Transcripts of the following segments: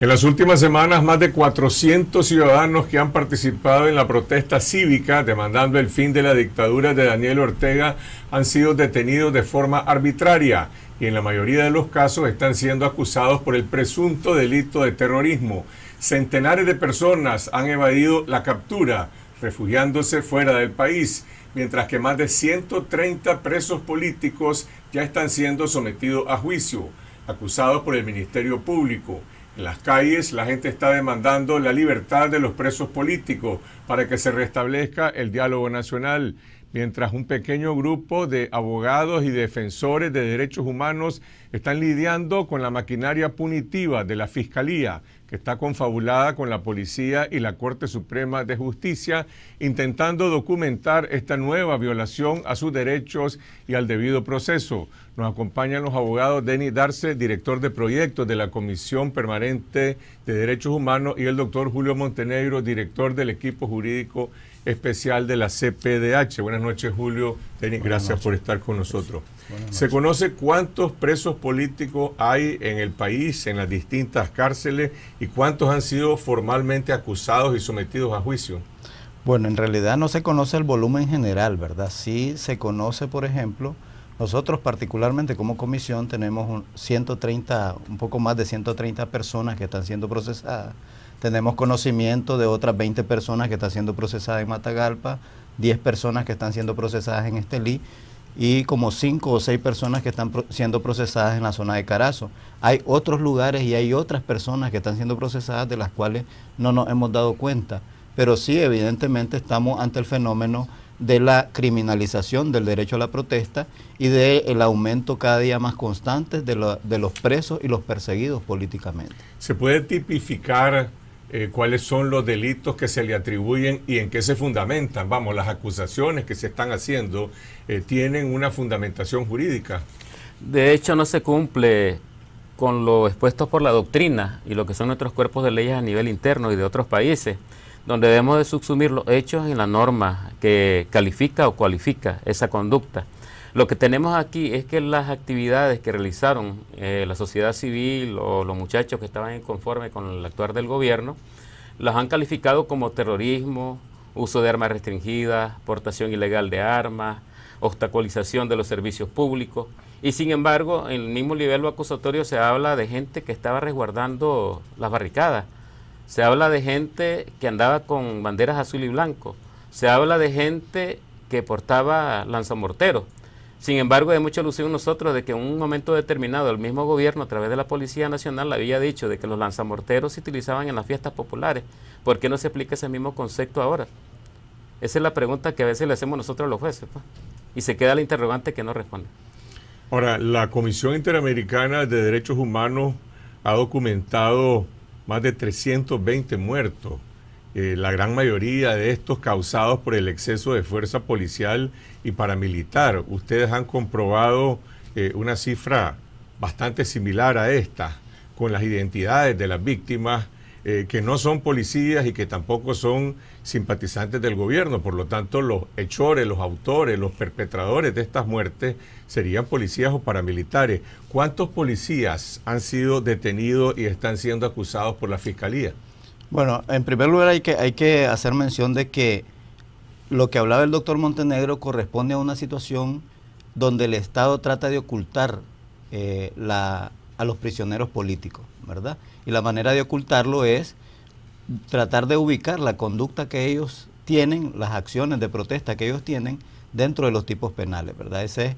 En las últimas semanas, más de 400 ciudadanos que han participado en la protesta cívica demandando el fin de la dictadura de Daniel Ortega han sido detenidos de forma arbitraria y en la mayoría de los casos están siendo acusados por el presunto delito de terrorismo. Centenares de personas han evadido la captura, refugiándose fuera del país, mientras que más de 130 presos políticos ya están siendo sometidos a juicio, acusados por el Ministerio Público. En las calles la gente está demandando la libertad de los presos políticos para que se restablezca el diálogo nacional mientras un pequeño grupo de abogados y defensores de derechos humanos están lidiando con la maquinaria punitiva de la Fiscalía, que está confabulada con la Policía y la Corte Suprema de Justicia, intentando documentar esta nueva violación a sus derechos y al debido proceso. Nos acompañan los abogados Denis Darce, director de proyectos de la Comisión Permanente de Derechos Humanos, y el doctor Julio Montenegro, director del equipo jurídico especial de la CPDH. Buenas noches, Julio. gracias por estar con nosotros. Se conoce cuántos presos políticos hay en el país, en las distintas cárceles, y cuántos han sido formalmente acusados y sometidos a juicio. Bueno, en realidad no se conoce el volumen general, ¿verdad? Sí se conoce, por ejemplo, nosotros particularmente como comisión tenemos 130, un poco más de 130 personas que están siendo procesadas tenemos conocimiento de otras 20 personas que están siendo procesadas en Matagalpa, 10 personas que están siendo procesadas en Estelí y como 5 o 6 personas que están siendo procesadas en la zona de Carazo. Hay otros lugares y hay otras personas que están siendo procesadas de las cuales no nos hemos dado cuenta. Pero sí, evidentemente estamos ante el fenómeno de la criminalización del derecho a la protesta y del aumento cada día más constante de, de, los presos y los perseguidos políticamente. ¿Se puede tipificar eh, cuáles son los delitos que se le atribuyen y en qué se fundamentan. Vamos, las acusaciones que se están haciendo eh, tienen una fundamentación jurídica. De hecho, no se cumple con lo expuesto por la doctrina y lo que son nuestros cuerpos de leyes a nivel interno y de otros países, donde debemos de subsumir los hechos en la norma que califica o cualifica esa conducta. Lo que tenemos aquí es que las actividades que realizaron eh, la sociedad civil o los muchachos que estaban inconformes con el actuar del gobierno, las han calificado como terrorismo, uso de armas restringidas, portación ilegal de armas, obstaculización de los servicios públicos. Y sin embargo, en el mismo nivel acusatorio se habla de gente que estaba resguardando las barricadas. Se habla de gente que andaba con banderas azul y blanco. Se habla de gente que portaba lanzamorteros. Sin embargo, hay mucha alusión nosotros de que en un momento determinado el mismo gobierno, a través de la Policía Nacional, había dicho de que los lanzamorteros se utilizaban en las fiestas populares. ¿Por qué no se aplica ese mismo concepto ahora? Esa es la pregunta que a veces le hacemos nosotros a los jueces. Pues. Y se queda la interrogante que no responde. Ahora, la Comisión Interamericana de Derechos Humanos ha documentado más de 320 muertos eh, la gran mayoría de estos causados por el exceso de fuerza policial y paramilitar. Ustedes han comprobado eh, una cifra bastante similar a esta, con las identidades de las víctimas eh, que no son policías y que tampoco son simpatizantes del gobierno. Por lo tanto, los hechores, los autores, los perpetradores de estas muertes serían policías o paramilitares. ¿Cuántos policías han sido detenidos y están siendo acusados por la Fiscalía? Bueno, en primer lugar hay que, hay que hacer mención de que lo que hablaba el doctor Montenegro corresponde a una situación donde el Estado trata de ocultar eh, la, a los prisioneros políticos, ¿verdad? Y la manera de ocultarlo es tratar de ubicar la conducta que ellos tienen, las acciones de protesta que ellos tienen dentro de los tipos penales, ¿verdad? Ese es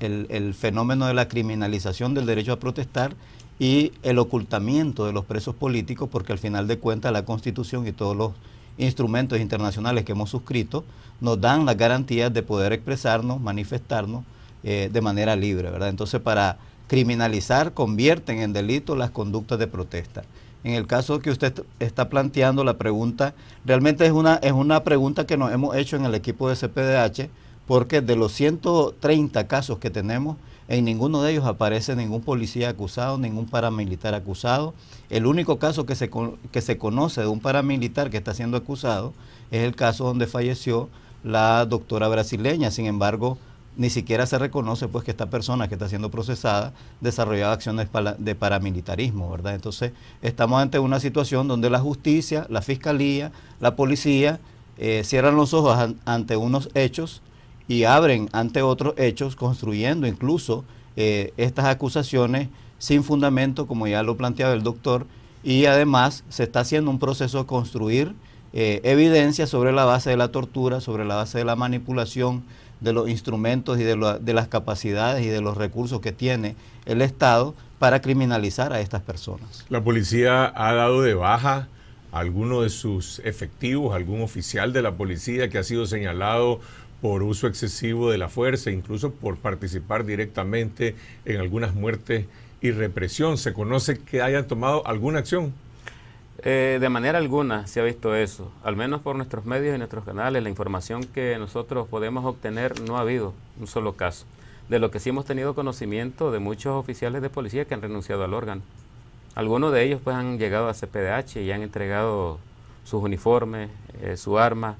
el, el fenómeno de la criminalización del derecho a protestar y el ocultamiento de los presos políticos, porque al final de cuentas la Constitución y todos los instrumentos internacionales que hemos suscrito nos dan las garantías de poder expresarnos, manifestarnos eh, de manera libre, ¿verdad? Entonces, para criminalizar, convierten en delito las conductas de protesta. En el caso que usted está planteando la pregunta, realmente es una, es una pregunta que nos hemos hecho en el equipo de CPDH, porque de los 130 casos que tenemos, en ninguno de ellos aparece ningún policía acusado, ningún paramilitar acusado. El único caso que se, que se conoce de un paramilitar que está siendo acusado es el caso donde falleció la doctora brasileña. Sin embargo, ni siquiera se reconoce pues que esta persona que está siendo procesada desarrollaba acciones de paramilitarismo, ¿verdad? Entonces, estamos ante una situación donde la justicia, la fiscalía, la policía eh, cierran los ojos ante unos hechos y abren ante otros hechos, construyendo incluso eh, estas acusaciones sin fundamento, como ya lo planteaba el doctor, y además se está haciendo un proceso de construir eh, evidencia sobre la base de la tortura, sobre la base de la manipulación de los instrumentos y de, de las capacidades y de los recursos que tiene el Estado para criminalizar a estas personas. La policía ha dado de baja a alguno de sus efectivos, algún oficial de la policía que ha sido señalado por uso excesivo de la fuerza, incluso por participar directamente en algunas muertes y represión. ¿Se conoce que hayan tomado alguna acción? Eh, de manera alguna se ha visto eso, al menos por nuestros medios y nuestros canales, la información que nosotros podemos obtener no ha habido un solo caso. De lo que sí hemos tenido conocimiento de muchos oficiales de policía que han renunciado al órgano. Algunos de ellos pues han llegado a CPDH y han entregado sus uniformes, eh, su arma,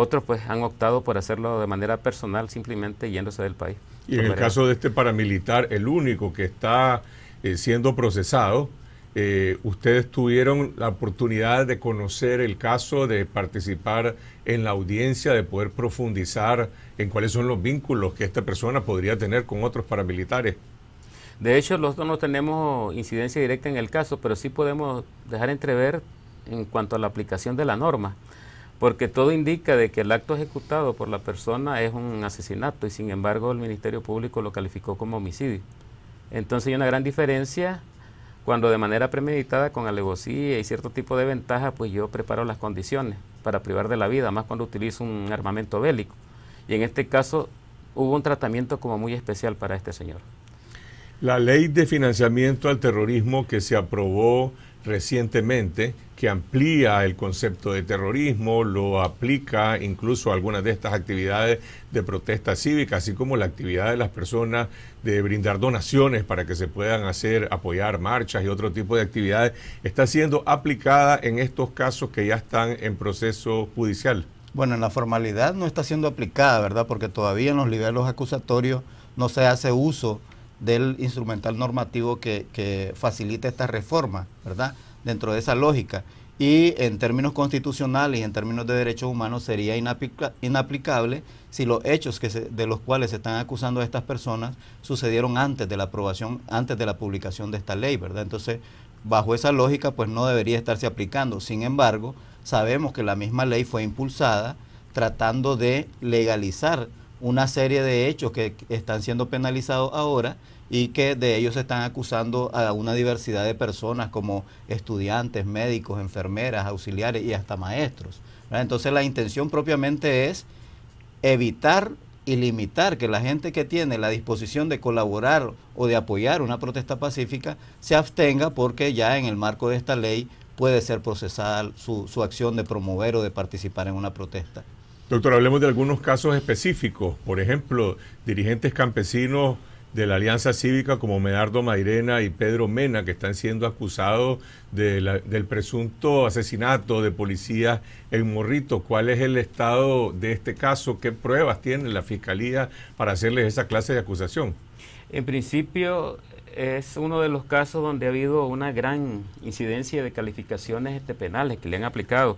otros pues han optado por hacerlo de manera personal, simplemente yéndose del país. Y en el caso de este paramilitar, el único que está eh, siendo procesado, eh, ustedes tuvieron la oportunidad de conocer el caso, de participar en la audiencia, de poder profundizar en cuáles son los vínculos que esta persona podría tener con otros paramilitares. De hecho, nosotros no tenemos incidencia directa en el caso, pero sí podemos dejar entrever en cuanto a la aplicación de la norma porque todo indica de que el acto ejecutado por la persona es un asesinato y sin embargo el Ministerio Público lo calificó como homicidio. Entonces hay una gran diferencia cuando de manera premeditada, con alevosía y cierto tipo de ventaja, pues yo preparo las condiciones para privar de la vida, más cuando utilizo un armamento bélico. Y en este caso hubo un tratamiento como muy especial para este señor. La ley de financiamiento al terrorismo que se aprobó recientemente, que amplía el concepto de terrorismo, lo aplica incluso a algunas de estas actividades de protesta cívica, así como la actividad de las personas de brindar donaciones para que se puedan hacer, apoyar marchas y otro tipo de actividades, está siendo aplicada en estos casos que ya están en proceso judicial. Bueno, en la formalidad no está siendo aplicada, ¿verdad? Porque todavía en los niveles acusatorios no se hace uso del instrumental normativo que, que facilita esta reforma, ¿verdad? dentro de esa lógica. Y en términos constitucionales y en términos de derechos humanos sería inaplicable si los hechos que de los cuales se están acusando a estas personas sucedieron antes de la aprobación, antes de la publicación de esta ley, ¿verdad? Entonces, bajo esa lógica, pues no debería estarse aplicando. Sin embargo, sabemos que la misma ley fue impulsada tratando de legalizar una serie de hechos que están siendo penalizados ahora y que de ellos se están acusando a una diversidad de personas como estudiantes, médicos, enfermeras, auxiliares y hasta maestros. Entonces la intención propiamente es evitar y limitar que la gente que tiene la disposición de colaborar o de apoyar una protesta pacífica se abstenga porque ya en el marco de esta ley puede ser procesada su, su acción de promover o de participar en una protesta. Doctor, hablemos de algunos casos específicos, por ejemplo, dirigentes campesinos de la Alianza Cívica como Medardo Mairena y Pedro Mena, que están siendo acusados de del presunto asesinato de policías en Morrito. ¿Cuál es el estado de este caso? ¿Qué pruebas tiene la Fiscalía para hacerles esa clase de acusación? En principio es uno de los casos donde ha habido una gran incidencia de calificaciones este, penales que le han aplicado.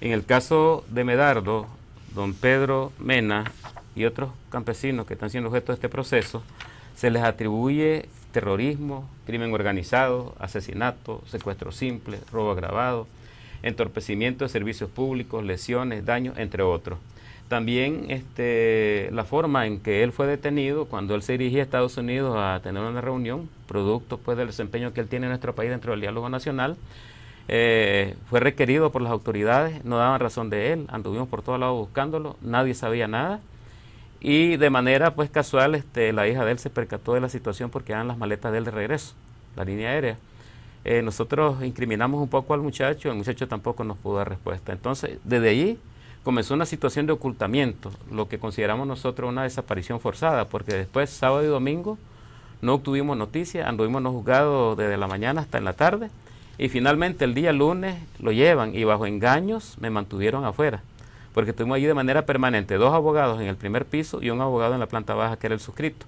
En el caso de Medardo, don Pedro Mena y otros campesinos que están siendo objeto de este proceso, se les atribuye terrorismo, crimen organizado, asesinato, secuestro simple, robo agravado, entorpecimiento de servicios públicos, lesiones, daños, entre otros. También este, la forma en que él fue detenido cuando él se dirigía a Estados Unidos a tener una reunión, producto pues, del desempeño que él tiene en nuestro país dentro del diálogo nacional, eh, fue requerido por las autoridades, no daban razón de él, anduvimos por todos lados buscándolo, nadie sabía nada. Y de manera pues casual, este, la hija de él se percató de la situación porque eran las maletas de él de regreso, la línea aérea. Eh, nosotros incriminamos un poco al muchacho, el muchacho tampoco nos pudo dar respuesta. Entonces, desde allí comenzó una situación de ocultamiento, lo que consideramos nosotros una desaparición forzada, porque después, sábado y domingo, no obtuvimos noticias, anduvimos no juzgados desde la mañana hasta en la tarde, y finalmente el día lunes lo llevan y bajo engaños me mantuvieron afuera porque estuvimos allí de manera permanente dos abogados en el primer piso y un abogado en la planta baja que era el suscrito,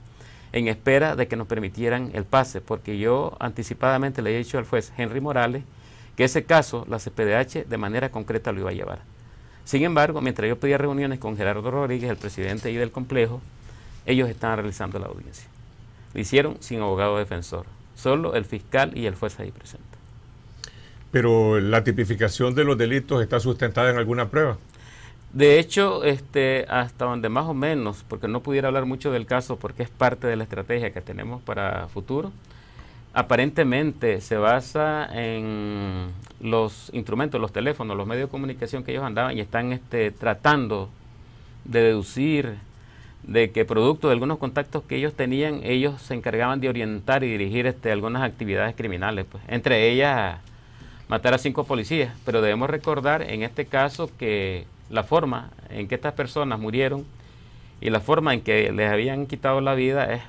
en espera de que nos permitieran el pase, porque yo anticipadamente le he dicho al juez Henry Morales que ese caso la CPDH de manera concreta lo iba a llevar. Sin embargo, mientras yo pedía reuniones con Gerardo Rodríguez, el presidente y del complejo, ellos estaban realizando la audiencia. Lo hicieron sin abogado defensor, solo el fiscal y el juez ahí presente. Pero la tipificación de los delitos está sustentada en alguna prueba. De hecho, este, hasta donde más o menos, porque no pudiera hablar mucho del caso porque es parte de la estrategia que tenemos para futuro, aparentemente se basa en los instrumentos, los teléfonos, los medios de comunicación que ellos andaban y están este, tratando de deducir de que producto de algunos contactos que ellos tenían, ellos se encargaban de orientar y dirigir este, algunas actividades criminales, pues, entre ellas matar a cinco policías. Pero debemos recordar en este caso que la forma en que estas personas murieron y la forma en que les habían quitado la vida es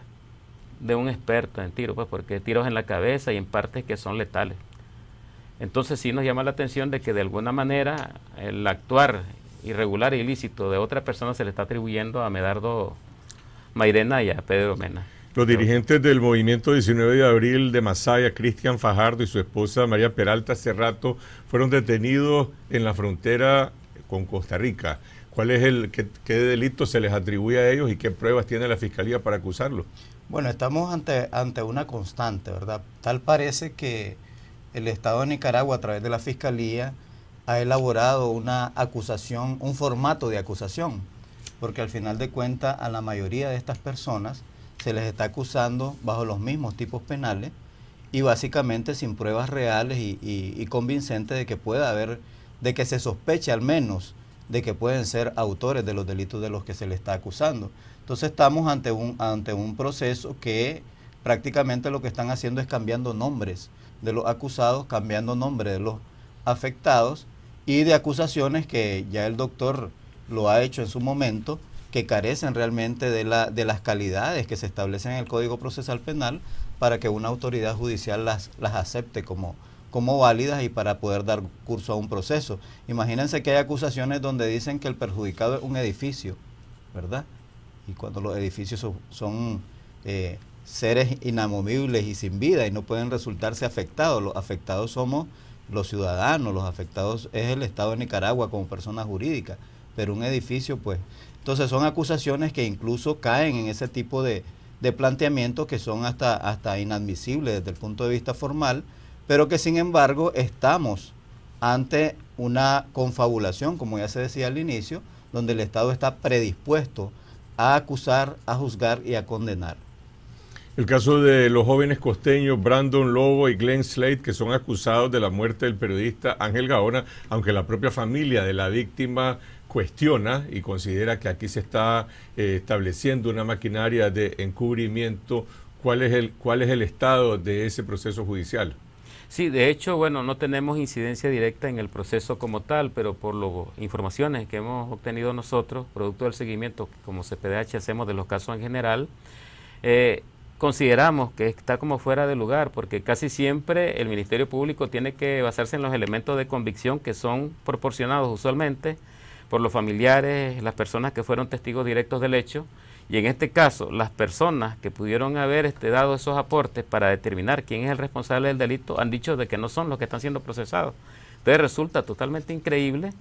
de un experto en tiro, pues porque tiros en la cabeza y en partes que son letales. Entonces sí nos llama la atención de que de alguna manera el actuar irregular e ilícito de otra persona se le está atribuyendo a Medardo Mairena y a Pedro Mena. Los dirigentes del movimiento 19 de abril de Masaya, Cristian Fajardo y su esposa María Peralta hace rato fueron detenidos en la frontera con Costa Rica. ¿Cuál es el qué, delito se les atribuye a ellos y qué pruebas tiene la fiscalía para acusarlos? Bueno, estamos ante, ante una constante, ¿verdad? Tal parece que el Estado de Nicaragua, a través de la fiscalía, ha elaborado una acusación, un formato de acusación, porque al final de cuentas a la mayoría de estas personas se les está acusando bajo los mismos tipos penales y básicamente sin pruebas reales y, y convincentes de que pueda haber de que se sospeche al menos de que pueden ser autores de los delitos de los que se le está acusando. Entonces estamos ante un, ante un proceso que prácticamente lo que están haciendo es cambiando nombres de los acusados, cambiando nombres de los afectados y de acusaciones que ya el doctor lo ha hecho en su momento, que carecen realmente de, de las calidades que se establecen en el Código Procesal Penal para que una autoridad judicial las, las acepte como, como válidas y para poder dar curso a un proceso. Imagínense que hay acusaciones donde dicen que el perjudicado es un edificio, ¿verdad? Y cuando los edificios son, eh, seres inamovibles y sin vida y no pueden resultarse afectados, los afectados somos los ciudadanos, los afectados es el Estado de Nicaragua como persona jurídica, pero un edificio pues... Entonces son acusaciones que incluso caen en ese tipo de, de planteamientos que son hasta, hasta inadmisibles desde el punto de vista formal, pero que sin embargo estamos ante una confabulación, como ya se decía al inicio, donde el Estado está predispuesto a acusar, a juzgar y a condenar. El caso de los jóvenes costeños Brandon Lobo y Glenn Slade, que son acusados de la muerte del periodista Ángel Gaona, aunque la propia familia de la víctima cuestiona y considera que aquí se está eh, estableciendo una maquinaria de encubrimiento, ¿cuál es, el, ¿cuál es el estado de ese proceso judicial? Sí, de hecho, bueno, no tenemos incidencia directa en el proceso como tal, pero por las informaciones que hemos obtenido nosotros, producto del seguimiento que como CPDH hacemos de los casos en general, eh, consideramos que está como fuera de lugar, porque casi siempre el Ministerio Público tiene que basarse en los elementos de convicción que son proporcionados usualmente por los familiares, las personas que fueron testigos directos del hecho, y en este caso, las personas que pudieron haber este, dado esos aportes para determinar quién es el responsable del delito han dicho de que no son los que están siendo procesados. Entonces resulta totalmente increíble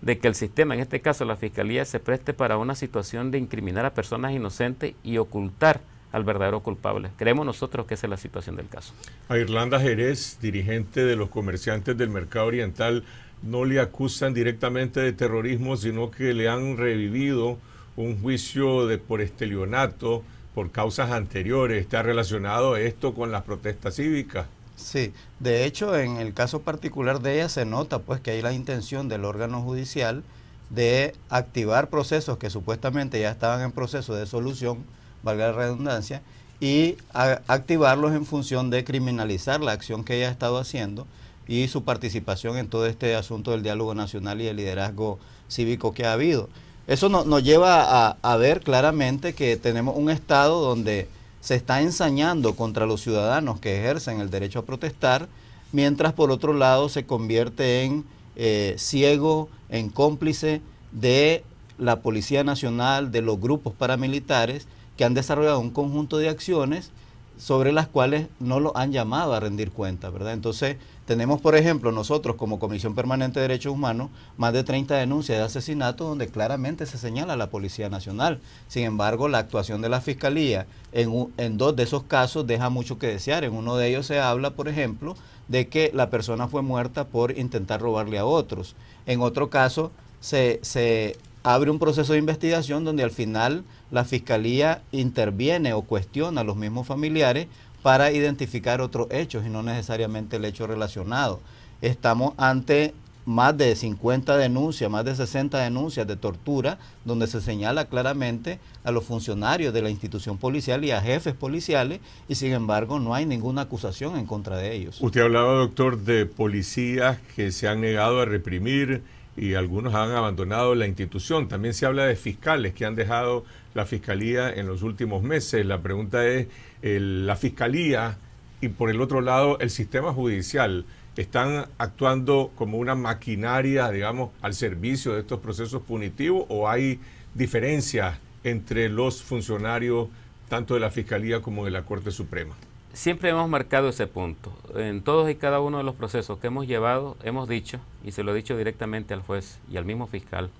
de que el sistema, en este caso la Fiscalía, se preste para una situación de incriminar a personas inocentes y ocultar al verdadero culpable. Creemos nosotros que esa es la situación del caso. A Irlanda Jerez, dirigente de los comerciantes del mercado oriental, no le acusan directamente de terrorismo, sino que le han revivido un juicio de, por estelionato, por causas anteriores. ¿Está relacionado esto con las protestas cívicas? Sí, de hecho en el caso particular de ella se nota pues que hay la intención del órgano judicial de activar procesos que supuestamente ya estaban en proceso de solución, valga la redundancia, y activarlos en función de criminalizar la acción que ella ha estado haciendo y su participación en todo este asunto del diálogo nacional y el liderazgo cívico que ha habido. Eso nos lleva a, ver claramente que tenemos un Estado donde se está ensañando contra los ciudadanos que ejercen el derecho a protestar, mientras por otro lado se convierte en eh, ciego, en cómplice de la Policía Nacional, de los grupos paramilitares que han desarrollado un conjunto de acciones sobre las cuales no lo han llamado a rendir cuenta, ¿verdad? Entonces, tenemos, por ejemplo, nosotros como Comisión Permanente de Derechos Humanos, más de 30 denuncias de asesinatos donde claramente se señala a la Policía Nacional. Sin embargo, la actuación de la Fiscalía en, dos de esos casos deja mucho que desear. En uno de ellos se habla, por ejemplo, de que la persona fue muerta por intentar robarle a otros. En otro caso, se, se abre un proceso de investigación donde al final la fiscalía interviene o cuestiona a los mismos familiares para identificar otros hechos y no necesariamente el hecho relacionado. Estamos ante más de 50 denuncias, más de 60 denuncias de tortura, donde se señala claramente a los funcionarios de la institución policial y a jefes policiales, y sin embargo no hay ninguna acusación en contra de ellos. Usted hablaba, doctor, de policías que se han negado a reprimir y algunos han abandonado la institución. También se habla de fiscales que han dejado la Fiscalía en los últimos meses. La pregunta es, la Fiscalía y por el otro lado el sistema judicial están actuando como una maquinaria, digamos, al servicio de estos procesos punitivos o hay diferencias entre los funcionarios tanto de la Fiscalía como de la Corte Suprema? Siempre hemos marcado ese punto. En todos y cada uno de los procesos que hemos llevado, hemos dicho, y se lo he dicho directamente al juez y al mismo fiscal,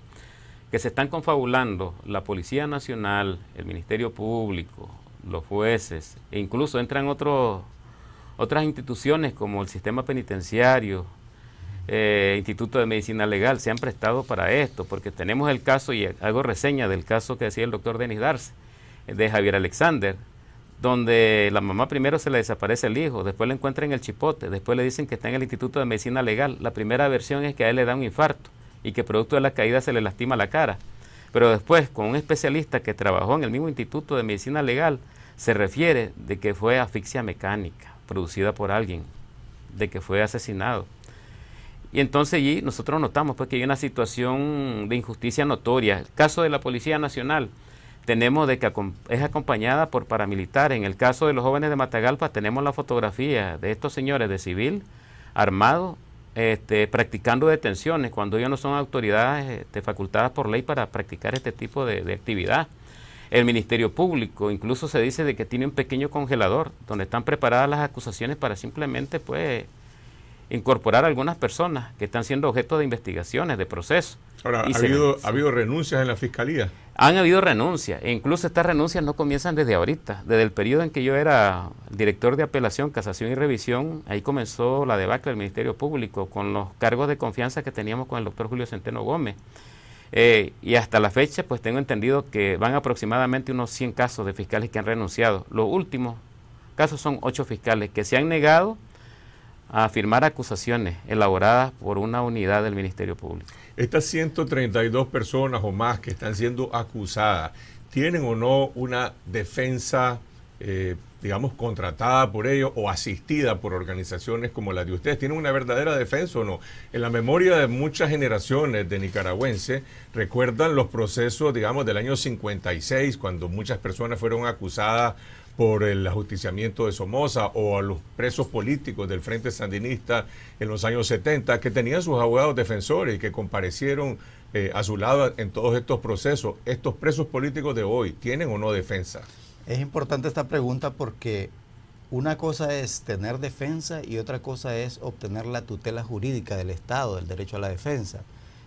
que se están confabulando la Policía Nacional, el Ministerio Público, los jueces, e incluso entran otras instituciones como el sistema penitenciario, eh, Instituto de Medicina Legal, se han prestado para esto, porque tenemos el caso, y hago reseña del caso que decía el doctor Denis Darce, de Javier Alexander, donde la mamá primero se le desaparece el hijo, después le encuentran en el chipote, después le dicen que está en el Instituto de Medicina Legal. La primera versión es que a él le da un infarto y que producto de la caída se le lastima la cara. Pero después, con un especialista que trabajó en el mismo Instituto de Medicina Legal, se refiere de que fue asfixia mecánica producida por alguien, de que fue asesinado. Y entonces allí nosotros notamos pues, que hay una situación de injusticia notoria. El caso de la Policía Nacional, tenemos de que es acompañada por paramilitares. En el caso de los jóvenes de Matagalpa tenemos la fotografía de estos señores de civil armado, este, practicando detenciones cuando ellos no son autoridades este, facultadas por ley para practicar este tipo de, actividad. El Ministerio Público, incluso se dice de que tiene un pequeño congelador donde están preparadas las acusaciones para simplemente pues incorporar a algunas personas que están siendo objeto de investigaciones, de procesos. Ahora, ¿ha, habido, renuncias en la fiscalía? Han habido renuncias, e incluso estas renuncias no comienzan desde ahorita, desde el periodo en que yo era director de apelación, casación y revisión, ahí comenzó la debacle del Ministerio Público con los cargos de confianza que teníamos con el doctor Julio Centeno Gómez. Eh, y hasta la fecha, pues tengo entendido que van aproximadamente unos 100 casos de fiscales que han renunciado. Los últimos casos son 8 fiscales que se han negado a firmar acusaciones elaboradas por una unidad del Ministerio Público. Estas 132 personas o más que están siendo acusadas, ¿tienen o no una defensa? Eh, digamos, contratada por ellos o asistida por organizaciones como la de ustedes. ¿Tienen una verdadera defensa o no? En la memoria de muchas generaciones de nicaragüenses recuerdan los procesos, digamos, del año 56, cuando muchas personas fueron acusadas por el ajusticiamiento de Somoza o a los presos políticos del Frente Sandinista en los años 70, que tenían sus abogados defensores y que comparecieron eh, a su lado en todos estos procesos. ¿Estos presos políticos de hoy tienen o no defensa? Es importante esta pregunta porque una cosa es tener defensa y otra cosa es obtener la tutela jurídica del Estado, del derecho a la defensa.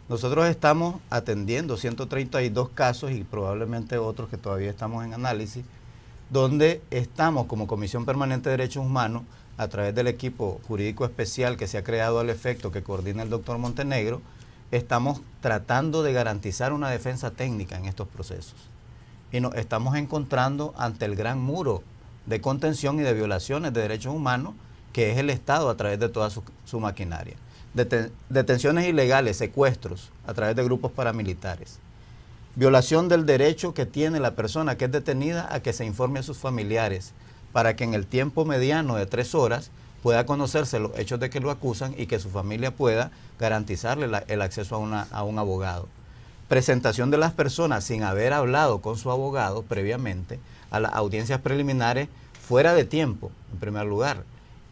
Nosotros estamos atendiendo 132 casos y probablemente otros que todavía estamos en análisis, donde estamos como Comisión Permanente de Derechos Humanos, a través del equipo jurídico especial que se ha creado al efecto que coordina el doctor Montenegro, estamos tratando de garantizar una defensa técnica en estos procesos y nos estamos encontrando ante el gran muro de contención y de violaciones de derechos humanos que es el Estado a través de toda su, maquinaria. detenciones ilegales, secuestros a través de grupos paramilitares. Violación del derecho que tiene la persona que es detenida a que se informe a sus familiares para que en el tiempo mediano de tres horas pueda conocerse los hechos de que lo acusan y que su familia pueda garantizarle el acceso a un abogado presentación de las personas sin haber hablado con su abogado previamente a las audiencias preliminares fuera de tiempo, en primer lugar.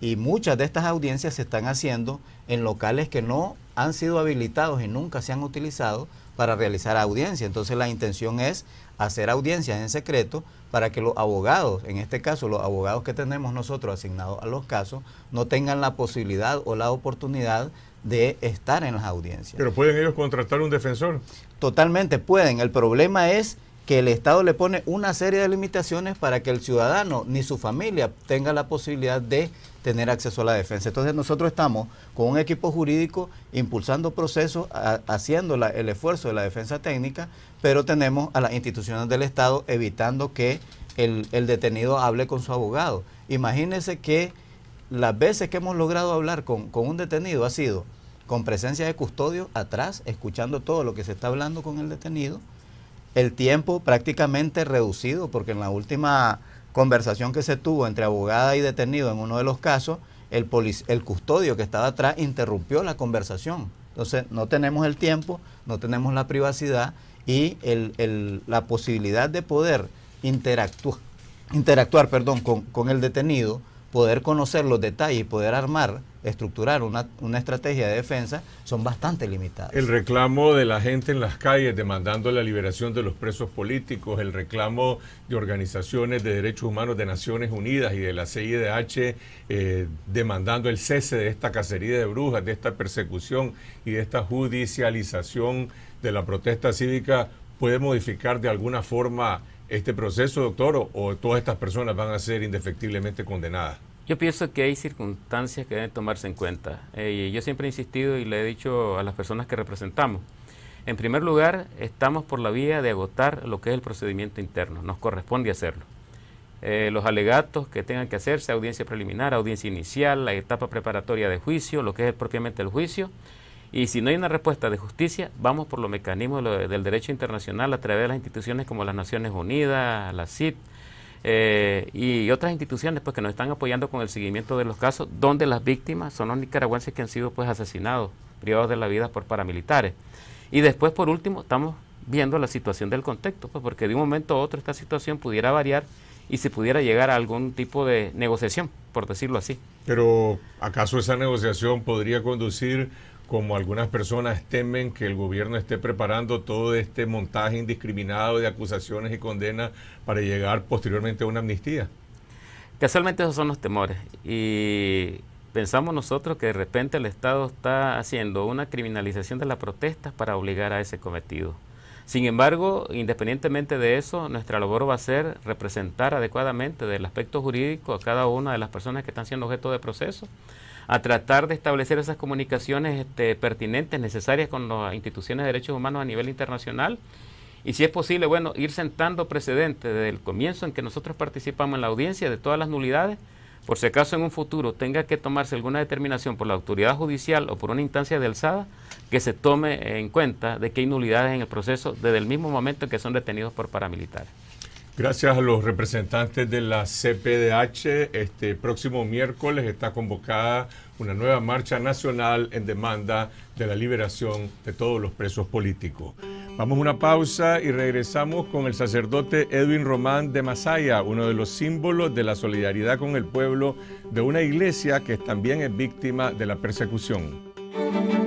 Y muchas de estas audiencias se están haciendo en locales que no han sido habilitados y nunca se han utilizado para realizar audiencia. Entonces la intención es hacer audiencias en secreto para que los abogados, en este caso los abogados que tenemos nosotros asignados a los casos, no tengan la posibilidad o la oportunidad de estar en las audiencias. Pero pueden ellos contratar un defensor. Totalmente pueden. El problema es que el Estado le pone una serie de limitaciones para que el ciudadano ni su familia tenga la posibilidad de tener acceso a la defensa. Entonces nosotros estamos con un equipo jurídico impulsando procesos, haciendo el esfuerzo de la defensa técnica, pero tenemos a las instituciones del Estado evitando que el, detenido hable con su abogado. Imagínense que las veces que hemos logrado hablar con un detenido ha sido con presencia de custodio atrás, escuchando todo lo que se está hablando con el detenido, el tiempo prácticamente reducido, porque en la última conversación que se tuvo entre abogada y detenido en uno de los casos, el, el custodio que estaba atrás interrumpió la conversación. Entonces no tenemos el tiempo, no tenemos la privacidad y la posibilidad de poder interactuar, interactuar perdón, con, con el detenido, poder conocer los detalles y poder armar estructurar una, estrategia de defensa son bastante limitadas. El reclamo de la gente en las calles demandando la liberación de los presos políticos, el reclamo de organizaciones de derechos humanos de Naciones Unidas y de la CIDH eh, demandando el cese de esta cacería de brujas, de esta persecución y de esta judicialización de la protesta cívica, ¿puede modificar de alguna forma este proceso, doctor, o todas estas personas van a ser indefectiblemente condenadas? Yo pienso que hay circunstancias que deben tomarse en cuenta. Eh, y yo siempre he insistido y le he dicho a las personas que representamos. En primer lugar, estamos por la vía de agotar lo que es el procedimiento interno. Nos corresponde hacerlo. Eh, los alegatos que tengan que hacerse, audiencia preliminar, audiencia inicial, la etapa preparatoria de juicio, lo que es propiamente el juicio. Y si no hay una respuesta de justicia, vamos por los mecanismos del derecho internacional a través de las instituciones como las Naciones Unidas, la CIP, eh, y otras instituciones pues, que nos están apoyando con el seguimiento de los casos, donde las víctimas son los nicaragüenses que han sido pues, asesinados, privados de la vida por paramilitares. Y después, por último, estamos viendo la situación del contexto, pues, porque de un momento a otro esta situación pudiera variar y se pudiera llegar a algún tipo de negociación, por decirlo así. Pero, ¿acaso esa negociación podría conducir como algunas personas temen que el gobierno esté preparando todo este montaje indiscriminado de acusaciones y condenas para llegar posteriormente a una amnistía. Casualmente esos son los temores y pensamos nosotros que de repente el Estado está haciendo una criminalización de las protestas para obligar a ese cometido. Sin embargo, independientemente de eso, nuestra labor va a ser representar adecuadamente del aspecto jurídico a cada una de las personas que están siendo objeto de proceso a tratar de establecer esas comunicaciones este, pertinentes, necesarias con las instituciones de derechos humanos a nivel internacional. Y si es posible, bueno, ir sentando precedentes desde el comienzo en que nosotros participamos en la audiencia de todas las nulidades, por si acaso en un futuro tenga que tomarse alguna determinación por la autoridad judicial o por una instancia de alzada, que se tome en cuenta de que hay nulidades en el proceso desde el mismo momento en que son detenidos por paramilitares. Gracias a los representantes de la CPDH, este próximo miércoles está convocada una nueva marcha nacional en demanda de la liberación de todos los presos políticos. Vamos a una pausa y regresamos con el sacerdote Edwin Román de Masaya, uno de los símbolos de la solidaridad con el pueblo de una iglesia que también es víctima de la persecución.